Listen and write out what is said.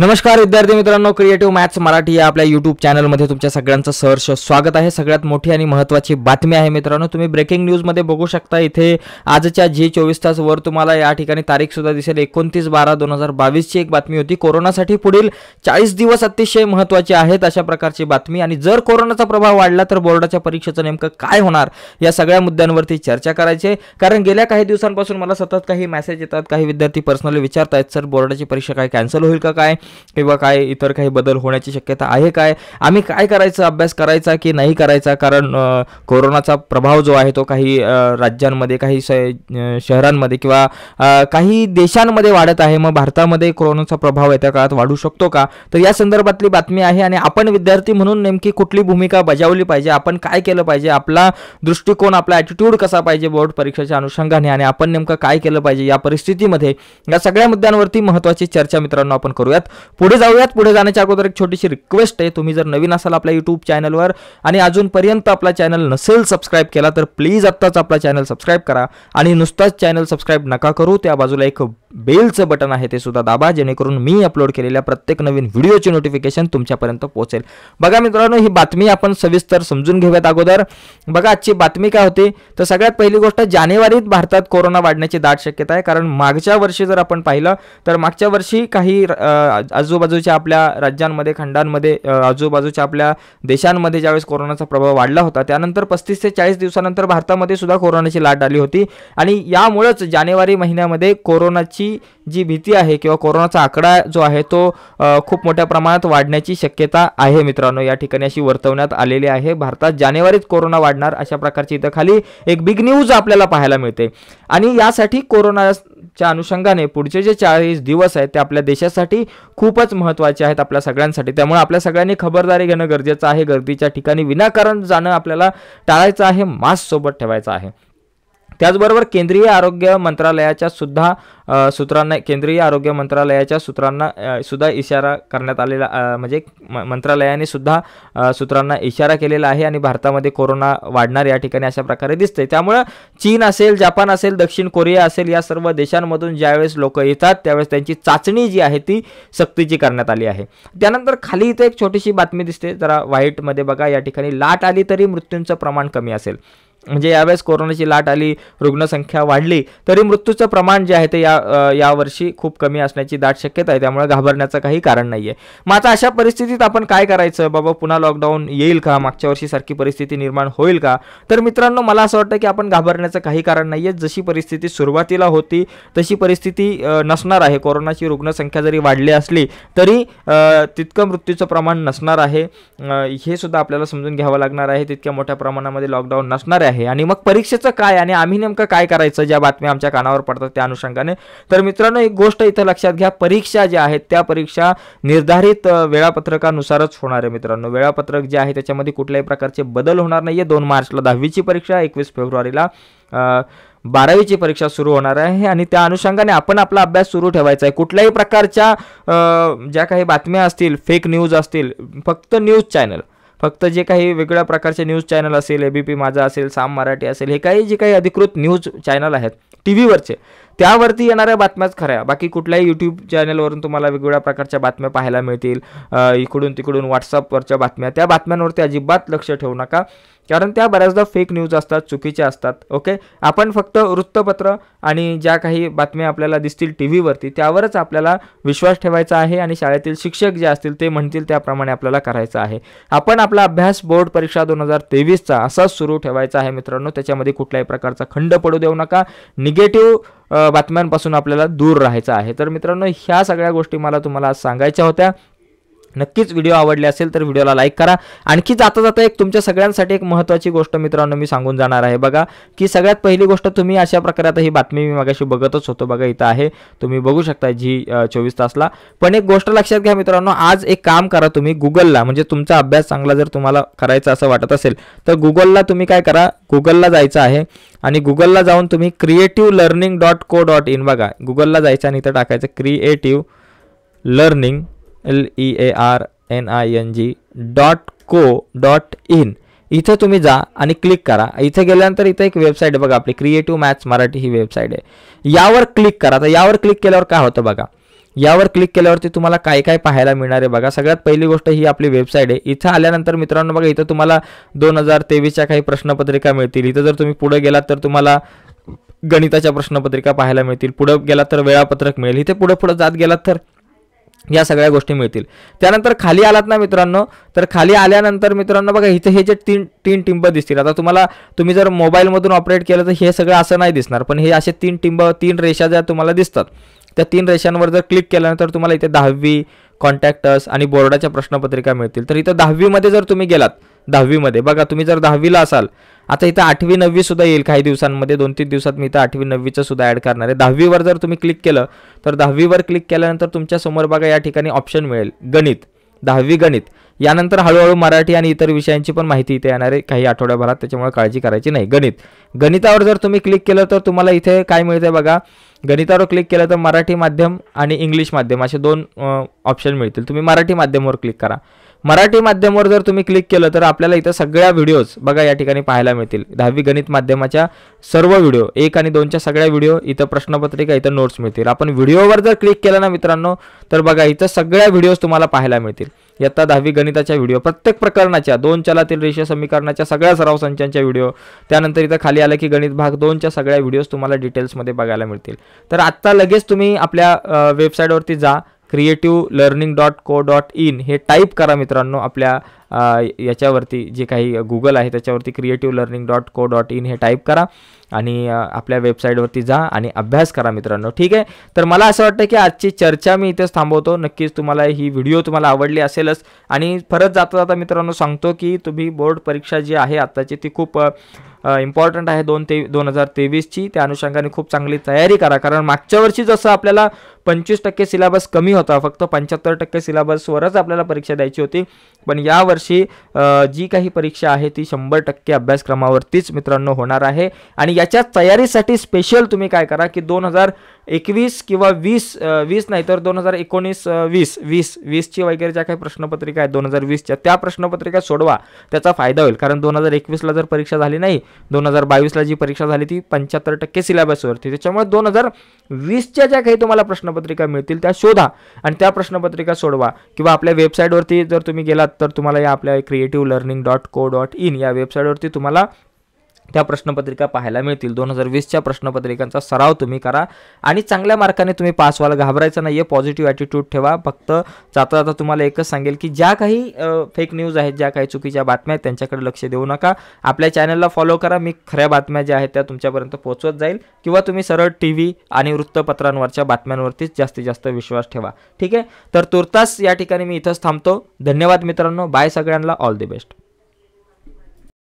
नमस्कार विद्यार्थी मित्रांनो क्रिएटिव्ह मॅथ्स मराठी या आपल्या युट्यूब चॅनलमध्ये तुमच्या सगळ्यांचं सहर्ष स्वागत आहे सगळ्यात मोठी आणि महत्त्वाची बातमी आहे मित्रांनो तुम्ही ब्रेकिंग न्यूजमध्ये बघू शकता इथे आजच्या जे चोवीस वर तुम्हाला या ठिकाणी तारीख सुद्धा दिसेल एकोणतीस बारा दोन हजार बावीसची एक बातमी होती कोरोनासाठी पुढील चाळीस दिवस अतिशय महत्त्वाचे आहेत अशा प्रकारची बातमी आणि जर कोरोनाचा प्रभाव वाढला तर बोर्डाच्या परीक्षेचं नेमकं काय होणार या सगळ्या मुद्द्यांवरती चर्चा करायची कारण गेल्या काही दिवसांपासून मला सतत काही मेसेज येतात काही विद्यार्थी पर्सनली आहेत सर बोर्डाची परीक्षा काय कॅन्सल होईल का काय किंवा काय इतर काही बदल होण्याची शक्यता आहे काय आम्ही काय करायचं अभ्यास करायचा की नाही करायचा कारण कोरोनाचा प्रभाव जो आहे तो काही राज्यांमध्ये काही शहरांमध्ये किंवा काही देशांमध्ये वाढत आहे मग भारतामध्ये कोरोनाचा प्रभाव येत्या काळात वाढू शकतो का तर या संदर्भातली बातमी आहे आणि आपण विद्यार्थी म्हणून नेमकी कुठली भूमिका बजावली पाहिजे आपण काय केलं पाहिजे आपला दृष्टिकोन आपला ॲटिट्यूड कसा पाहिजे बोर्ड परीक्षेच्या अनुषंगाने आणि आपण नेमकं काय केलं पाहिजे या परिस्थितीमध्ये या सगळ्या मुद्द्यांवरती महत्त्वाची चर्चा मित्रांनो आपण करूयात पुढे जाऊयात पुढे जाण्याच्या अगोदर एक छोटीशी रिक्वेस्ट आहे तुम्ही जर नवीन असाल आपल्या युट्यूब चॅनलवर आणि अजूनपर्यंत आपला चॅनल नसेल सबस्क्राईब केला तर प्लीज आत्ताच आपला चॅनल सबस्क्राईब करा आणि नुसताच चॅनल सबस्क्राईब नका करू त्या बाजूला एक बेलचं बटन आहे ते सुद्धा दाबा जेणेकरून मी अपलोड केलेल्या प्रत्येक नवीन व्हिडिओची नोटिफिकेशन तुमच्यापर्यंत पोहोचेल बघा मित्रांनो ही बातमी आपण सविस्तर समजून घेऊयात अगोदर बघा आजची बातमी काय होती तर सगळ्यात पहिली गोष्ट जानेवारीत भारतात कोरोना वाढण्याची दाट शक्यता आहे कारण मागच्या वर्षी जर आपण पाहिलं तर मागच्या वर्षी काही आजूबाजूच्या आपल्या राज्यांमध्ये खंडांमध्ये आजूबाजूच्या आपल्या देशांमध्ये ज्यावेळेस कोरोनाचा प्रभाव वाढला होता त्यानंतर पस्तीस ते चाळीस दिवसानंतर भारतामध्ये सुद्धा कोरोनाची लाट आली होती आणि यामुळेच जानेवारी महिन्यामध्ये कोरोनाची जी भीती आहे किंवा कोरोनाचा आकडा जो आहे तो खूप मोठ्या प्रमाणात वाढण्याची शक्यता आहे मित्रांनो या ठिकाणी अशी वर्तवण्यात आलेली आहे भारतात जानेवारीत कोरोना वाढणार अशा प्रकारची इथं खाली एक बिग न्यूज आपल्याला पाहायला मिळते आणि यासाठी कोरोनाच्या अनुषंगाने पुढचे जे चाळीस दिवस आहेत ते आपल्या देशासाठी खूपच महत्त्वाचे आहेत आपल्या सगळ्यांसाठी त्यामुळे आपल्या सगळ्यांनी खबरदारी घेणं गरजेचं आहे गर्दीच्या ठिकाणी विनाकारण जाणं आपल्याला टाळायचं आहे मास्क सोबत ठेवायचं आहे त्याचबरोबर केंद्रीय आरोग्य मंत्रालयाच्या सुद्धा सूत्रांना केंद्रीय आरोग्य मंत्रालयाच्या सूत्रांना सुद्धा इशारा करण्यात आलेला म्हणजे मंत्रालयाने सुद्धा सूत्रांना इशारा केलेला आहे आणि भारतामध्ये कोरोना वाढणार या ठिकाणी अशा प्रकारे दिसते त्यामुळं चीन असेल जपान असेल दक्षिण कोरिया असेल या सर्व देशांमधून ज्यावेळेस लोक येतात त्यावेळेस त्यांची चाचणी जी आहे ती सक्तीची करण्यात आली आहे त्यानंतर खाली इथं एक छोटीशी बातमी दिसते जरा वाईटमध्ये बघा या ठिकाणी लाट आली तरी मृत्यूंचं प्रमाण कमी असेल म्हणजे यावेळेस कोरोनाची लाट आली रुग्णसंख्या वाढली तरी मृत्यूचं प्रमाण जे आहे ते या यावर्षी खूप कमी असण्याची दाट शक्यता आहे त्यामुळे घाबरण्याचं काही कारण नाही आहे मग आता अशा परिस्थितीत आपण काय करायचं बाबा पुन्हा लॉकडाऊन येईल का मागच्या वर्षी सारखी परिस्थिती निर्माण होईल का तर मित्रांनो मला असं वाटतं की आपण घाबरण्याचं काही कारण नाही आहे जशी परिस्थिती सुरुवातीला होती तशी परिस्थिती नसणार आहे कोरोनाची रुग्णसंख्या जरी वाढली असली तरी तितकं मृत्यूचं प्रमाण नसणार आहे हे सुद्धा आपल्याला समजून घ्यावं लागणार आहे तितक्या मोठ्या प्रमाणामध्ये लॉकडाऊन नसणार आहे आहे आणि मग परीक्षेचं काय आणि आम्ही नेमकं काय करायचं ज्या बातम्या आमच्या कानावर पडतात त्या अनुषंगाने तर मित्रांनो एक गोष्ट इथं लक्षात घ्या परीक्षा ज्या आहेत त्या परीक्षा निर्धारित वेळापत्रकानुसारच होणार आहे मित्रांनो वेळापत्रक जे आहे त्याच्यामध्ये कुठल्याही प्रकारचे बदल होणार नाही आहे दोन मार्चला दहावीची परीक्षा एकवीस फेब्रुवारीला बारावीची परीक्षा सुरू होणार आहे आणि त्या अनुषंगाने आपण आपला अभ्यास सुरू ठेवायचा आहे कुठल्याही प्रकारच्या ज्या काही बातम्या असतील फेक न्यूज असतील फक्त न्यूज चॅनल फक्त जे काही वेगळ्या प्रकारचे न्यूज चॅनल असेल ए बी पी माझा असेल साम मराठी असेल हे काही जे काही अधिकृत न्यूज चॅनल आहेत टी व्हीवरचे त्यावरती येणाऱ्या बातम्याच खऱ्या बाकी कुठल्याही यूट्यूब चॅनलवरून तुम्हाला वेगवेगळ्या प्रकारच्या बातम्या पाहायला मिळतील इकडून तिकडून व्हॉट्सअपवरच्या बातम्या त्या बातम्यांवरती अजिबात लक्ष ठेवू नका कारण त्या बऱ्याचदा फेक न्यूज असतात चुकीच्या असतात ओके आपण फक्त वृत्तपत्र आणि ज्या काही बातम्या आपल्याला दिसतील टी व्हीवरती त्यावरच आपल्याला विश्वास ठेवायचा आहे आणि शाळेतील शिक्षक जे असतील ते म्हणतील त्याप्रमाणे आपल्याला करायचं आहे आपण आपला अभ्यास बोर्ड परीक्षा दोन हजार तेवीसचा असाच सुरू ठेवायचा आहे मित्रांनो त्याच्यामध्ये कुठल्याही प्रकारचा खंड पडू देऊ नका निगेटिव्ह बातम्यांपासून आपल्याला दूर राहायचं आहे तर मित्रांनो ह्या सगळ्या गोष्टी मला तुम्हाला सांगायच्या होत्या नक्कीच व्हिडिओ आवडले असेल तर व्हिडिओला लाईक करा आणखी जाता जाता एक तुमच्या सगळ्यांसाठी एक महत्त्वाची गोष्ट मित्रांनो मी सांगून जाणार आहे बघा की सगळ्यात पहिली गोष्ट तुम्ही अशा प्रकारे आता ही बातमी मी मागाशी बघतच होतो बघा इथं आहे तुम्ही बघू शकता जी चोवीस तासला पण एक गोष्ट लक्षात घ्या मित्रांनो आज एक काम करा तुम्ही गुगलला म्हणजे तुमचा अभ्यास चांगला जर तुम्हाला करायचा असं वाटत असेल तर गुगलला तुम्ही काय करा गुगलला जायचं आहे आणि गुगलला जाऊन तुम्ही creative learning dot co dot in बघा गुगलला जायचं आणि इथं टाकायचं creative learning L E A R N I N G dot co dot in इथं तुम्ही जा आणि क्लिक करा इथे गेल्यानंतर इथं एक वेबसाईट आहे बघा आपली क्रिएटिव्ह मॅथ्स मराठी ही वेबसाईट आहे यावर क्लिक करा तर यावर क्लिक केल्यावर काय होतं बघा यावर क्लिक केल्यावरती तुम्हाला काय काय पाहायला मिळणार आहे बघा सगळ्यात पहिली गोष्ट ही आपली वेबसाईट आहे इथं आल्यानंतर मित्रांनो बघा इथं तुम्हाला दोन हजार तेवीसच्या काही प्रश्नपत्रिका मिळतील इथं जर तुम्ही पुढे गेलात तर तुम्हाला गणिताच्या प्रश्नपत्रिका पाहायला मिळतील पुढं गेलात तर वेळापत्रक मिळेल इथे पुढे पुढे जात गेलात तर या सगळ्या गोष्टी मिळतील त्यानंतर खाली आलात ना मित्रांनो तर खाली आल्यानंतर मित्रांनो बघा इथे हे जे तीन तीन टिंब दिसतील आता तुम्हाला तुम्ही जर मोबाईलमधून ऑपरेट केलं तर हे सगळं असं नाही दिसणार पण हे असे तीन टिंब तीन रेषा ज्या तुम्हाला दिसतात त्या तीन रेषांवर जर क्लिक केल्यानंतर तुम्हाला इथे दहावी कॉन्टॅक्टर्स आणि बोर्डाच्या प्रश्नपत्रिका मिळतील तर इथं दहावीमध्ये जर तुम्ही गेलात दहावीमध्ये बघा तुम्ही जर दहावीला असाल आता इथं आठवी नववी सुद्धा येईल काही दिवसांमध्ये दोन तीन दिवसात मी इथं आठवी नववीचं सुद्धा ॲड करणार आहे दहावीवर जर तुम्ही क्लिक केलं तर दहावीवर क्लिक केल्यानंतर तुमच्या समोर बघा या ठिकाणी ऑप्शन मिळेल गणित दहावी गणित यानंतर हळूहळू मराठी आणि इतर विषयांची पण माहिती इथे येणार आहे काही आठवड्याभरात त्याच्यामुळे काळजी करायची नाही गणित गणितावर जर तुम्ही क्लिक केलं तर तुम्हाला इथे काय मिळतंय बघा गणितावर क्लिक केलं तर मराठी माध्यम आणि इंग्लिश माध्यम असे दोन ऑप्शन मिळतील तुम्ही मराठी माध्यमावर क्लिक करा मराठी माध्यमावर जर तुम्ही क्लिक केलं तर आपल्याला इथं सगळ्या व्हिडिओज बघा या ठिकाणी पाहायला मिळतील दहावी गणित माध्यमाच्या सर्व व्हिडिओ एक आणि दोनच्या सगळ्या व्हिडिओ इथं प्रश्नपत्रिका इथं नोट्स मिळतील आपण व्हिडिओवर जर क्लिक केलं ना मित्रांनो तर बघा इथं सगळ्या व्हिडिओज तुम्हाला पाहायला मिळतील इयत्ता दहावी गणिताच्या व्हिडिओ प्रत्येक प्रकरणाच्या दोन चलातील रेषे समीकरणाच्या सगळ्या सराव संचांच्या व्हिडिओ त्यानंतर इथं खाली आलं की गणित भाग दोनच्या सगळ्या व्हिडिओज तुम्हाला डिटेल्समध्ये बघायला मिळतील तर आत्ता लगेच तुम्ही आपल्या वेबसाईटवरती जा creative learning dot co dot in हे टाईप करा मित्रांनो आपल्या याच्यावरती जे काही गुगल आहे त्याच्यावरती creative learning dot co dot in हे टाईप करा आणि आपल्या वेबसाईटवरती जा आणि अभ्यास करा मित्रांनो ठीक आहे तर मला असं वाटतं की आजची चर्चा मी इथेच थांबवतो नक्कीच तुम्हाला ही व्हिडिओ तुम्हाला आवडली असेलच आणि परत जाता जाता मित्रांनो सांगतो की तुम्ही बोर्ड परीक्षा जी आहे आत्ताची ती खूप इम्पॉर्टंट आहे दोन ते दोन हजार तेवीसची त्या अनुषंगाने खूप चांगली तयारी करा कारण मागच्या वर्षी जसं आपल्याला पंचवीस टक्के सिलेबस कमी होता फक्त पंच्याहत्तर टक्के सिलेबसवरच आपल्याला परीक्षा द्यायची होती पण यावर्षी जी काही परीक्षा आहे ती शंभर टक्के अभ्यासक्रमावरतीच मित्रांनो होणार आहे आणि याच्या तयारीसाठी स्पेशल तुम्ही काय करा की दोन हजार एकवीस किंवा वीस वीस नाही तर दोन हजार एकोणीस वीस वीस वीसची वगैरे ज्या काही प्रश्नपत्रिका आहेत दोन हजार वीसच्या त्या प्रश्नपत्रिका सोडवा त्याचा फायदा होईल कारण दोन हजार एकवीसला जर परीक्षा झाली नाही दोन हजार बावीसला जी परीक्षा झाली ती पंच्याहत्तर टक्के सिलेबसवरती त्याच्यामुळे दोन हजार वीसच्या ज्या काही तुम्हाला प्रश्न प्रश्नपत्रिका मिळतील त्या शोधा आणि त्या प्रश्नपत्रिका सोडवा किंवा आपल्या वेबसाईटवरती जर तुम्ही गेलात तर तुम्हाला या आपल्या creative learning dot co dot in या वेबसाईटवरती तुम्हाला त्या प्रश्नपत्रिका पाहायला मिळतील दोन हजार वीसच्या प्रश्नपत्रिकांचा सराव तुम्ही करा आणि चांगल्या मार्काने तुम्ही पास व्हाल घाबरायचं नाही आहे पॉझिटिव्ह ॲटिट्यूड ठेवा फक्त जाता जाता तुम्हाला एकच सांगेल की ज्या काही फेक न्यूज आहेत ज्या काही चुकीच्या बातम्या आहेत त्यांच्याकडे लक्ष देऊ नका आपल्या चॅनलला फॉलो करा मी खऱ्या बातम्या ज्या आहेत त्या तुमच्यापर्यंत पोहोचवत जाईल किंवा तुम्ही सरळ टी व्ही आणि वृत्तपत्रांवरच्या बातम्यांवरतीच जास्तीत जास्त विश्वास ठेवा ठीक आहे तर तुर्तास या ठिकाणी मी इथंच थांबतो धन्यवाद मित्रांनो बाय सगळ्यांना ऑल द बेस्ट